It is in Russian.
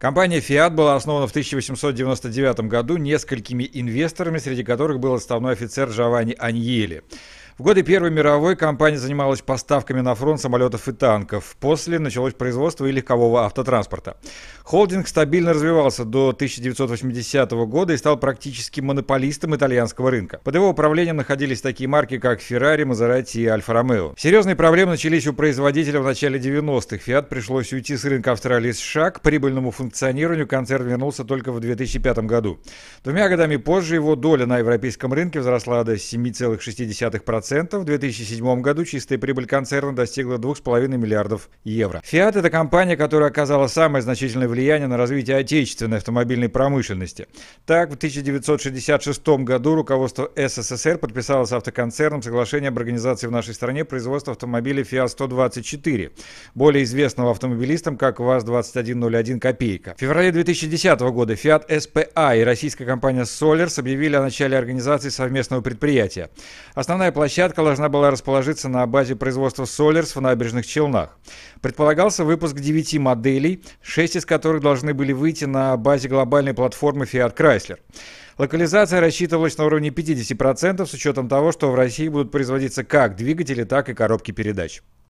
Компания «Фиат» была основана в 1899 году несколькими инвесторами, среди которых был отставной офицер Джованни Аньели. В годы Первой мировой компания занималась поставками на фронт самолетов и танков. После началось производство и легкового автотранспорта. Холдинг стабильно развивался до 1980 года и стал практически монополистом итальянского рынка. Под его управлением находились такие марки, как Ferrari, Maserati и Alfa Romeo. Серьезные проблемы начались у производителя в начале 90-х. Fiat пришлось уйти с рынка Австралии и США. К прибыльному функционированию концерн вернулся только в 2005 году. Двумя годами позже его доля на европейском рынке взросла до 7,6%. В 2007 году чистая прибыль концерна достигла 2,5 миллиардов евро. «Фиат» — это компания, которая оказала самое значительное влияние на развитие отечественной автомобильной промышленности. Так, в 1966 году руководство СССР подписало с автоконцерном соглашение об организации в нашей стране производства автомобилей Fiat 124 более известного автомобилистам как «ВАЗ-2101 Копейка». В феврале 2010 года Fiat SPA а» и российская компания «Солерс» объявили о начале организации совместного предприятия. Основная площадь Площадка должна была расположиться на базе производства Solers в набережных Челнах. Предполагался выпуск 9 моделей, 6 из которых должны были выйти на базе глобальной платформы Fiat Chrysler. Локализация рассчитывалась на уровне 50% с учетом того, что в России будут производиться как двигатели, так и коробки передач.